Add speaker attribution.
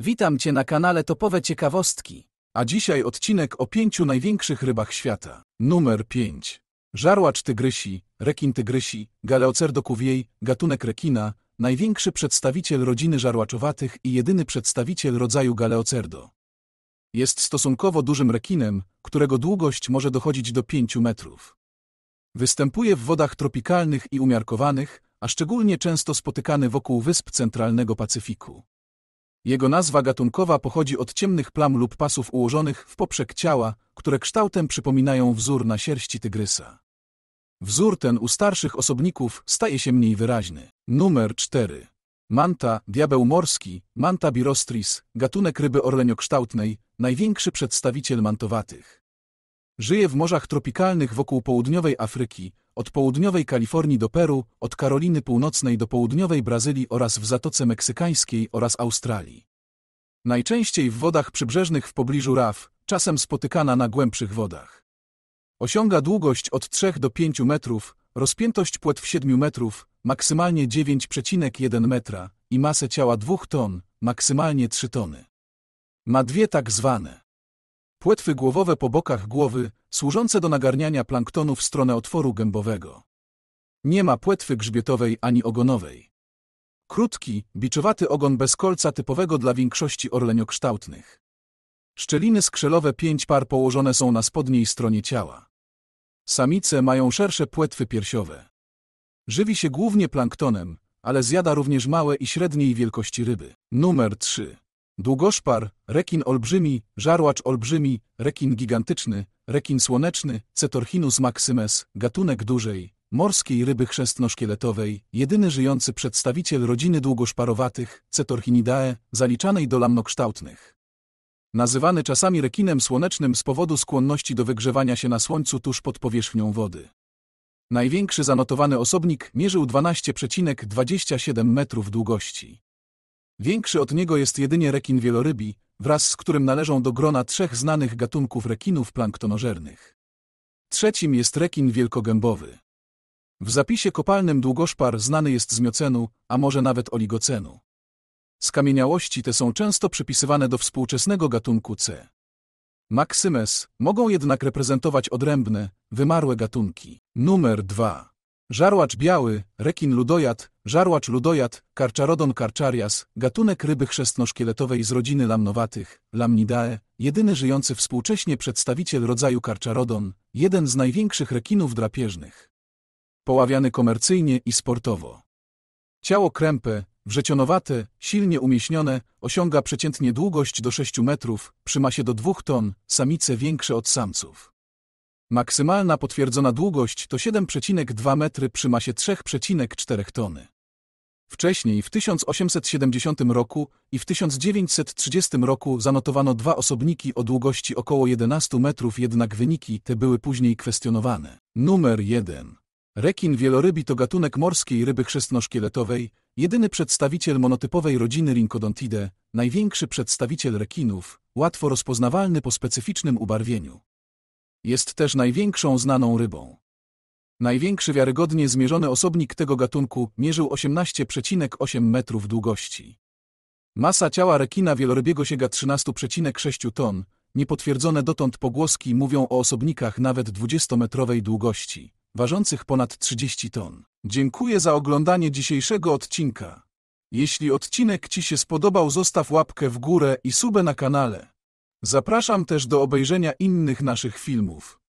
Speaker 1: Witam Cię na kanale Topowe Ciekawostki. A dzisiaj odcinek o pięciu największych rybach świata. Numer 5. Żarłacz tygrysi, rekin tygrysi, galeocerdokuwiej, gatunek rekina, największy przedstawiciel rodziny żarłaczowatych i jedyny przedstawiciel rodzaju galeocerdo. Jest stosunkowo dużym rekinem, którego długość może dochodzić do 5 metrów. Występuje w wodach tropikalnych i umiarkowanych, a szczególnie często spotykany wokół wysp centralnego Pacyfiku. Jego nazwa gatunkowa pochodzi od ciemnych plam lub pasów ułożonych w poprzek ciała, które kształtem przypominają wzór na sierści tygrysa. Wzór ten u starszych osobników staje się mniej wyraźny. Numer 4. Manta, diabeł morski, Manta birostris, gatunek ryby orleniokształtnej, największy przedstawiciel mantowatych. Żyje w morzach tropikalnych wokół południowej Afryki, od południowej Kalifornii do Peru, od Karoliny Północnej do południowej Brazylii oraz w Zatoce Meksykańskiej oraz Australii. Najczęściej w wodach przybrzeżnych w pobliżu raf, czasem spotykana na głębszych wodach. Osiąga długość od 3 do 5 metrów, rozpiętość płetw 7 metrów, maksymalnie 9,1 metra i masę ciała 2 ton, maksymalnie 3 tony. Ma dwie tak zwane płetwy głowowe po bokach głowy, służące do nagarniania planktonu w stronę otworu gębowego. Nie ma płetwy grzbietowej ani ogonowej. Krótki, biczowaty ogon bez kolca typowego dla większości orleniokształtnych. Szczeliny skrzelowe pięć par położone są na spodniej stronie ciała. Samice mają szersze płetwy piersiowe. Żywi się głównie planktonem, ale zjada również małe i średniej wielkości ryby. Numer 3. Długoszpar, rekin olbrzymi, żarłacz olbrzymi, rekin gigantyczny, rekin słoneczny, Cetorhinus maximus, gatunek dużej, morskiej ryby chrzestno-szkieletowej, jedyny żyjący przedstawiciel rodziny długoszparowatych, Cetorchinidae, zaliczanej do lamnokształtnych. Nazywany czasami rekinem słonecznym z powodu skłonności do wygrzewania się na słońcu tuż pod powierzchnią wody. Największy zanotowany osobnik mierzył 12,27 metrów długości. Większy od niego jest jedynie rekin wielorybi, wraz z którym należą do grona trzech znanych gatunków rekinów planktonożernych. Trzecim jest rekin wielkogębowy. W zapisie kopalnym długoszpar znany jest z miocenu, a może nawet oligocenu. Skamieniałości te są często przypisywane do współczesnego gatunku C. Maxymes mogą jednak reprezentować odrębne, wymarłe gatunki. Numer 2. Żarłacz biały, rekin ludojad, Żarłacz ludojad, Karczarodon karczarias, gatunek ryby chrzestnoszkieletowej z rodziny lamnowatych, Lamnidae, jedyny żyjący współcześnie przedstawiciel rodzaju Karczarodon, jeden z największych rekinów drapieżnych. Poławiany komercyjnie i sportowo. Ciało krępe, wrzecionowate, silnie umieśnione, osiąga przeciętnie długość do 6 metrów, przy masie do 2 ton, samice większe od samców. Maksymalna potwierdzona długość to 7,2 metry przy masie 3,4 tony. Wcześniej w 1870 roku i w 1930 roku zanotowano dwa osobniki o długości około 11 metrów, jednak wyniki te były później kwestionowane. Numer 1. Rekin wielorybi to gatunek morskiej ryby chrzestnoszkieletowej, jedyny przedstawiciel monotypowej rodziny Rinkodontidae, największy przedstawiciel rekinów, łatwo rozpoznawalny po specyficznym ubarwieniu. Jest też największą znaną rybą. Największy wiarygodnie zmierzony osobnik tego gatunku mierzył 18,8 metrów długości. Masa ciała rekina wielorybiego sięga 13,6 ton. Niepotwierdzone dotąd pogłoski mówią o osobnikach nawet 20-metrowej długości, ważących ponad 30 ton. Dziękuję za oglądanie dzisiejszego odcinka. Jeśli odcinek Ci się spodobał, zostaw łapkę w górę i subę na kanale. Zapraszam też do obejrzenia innych naszych filmów.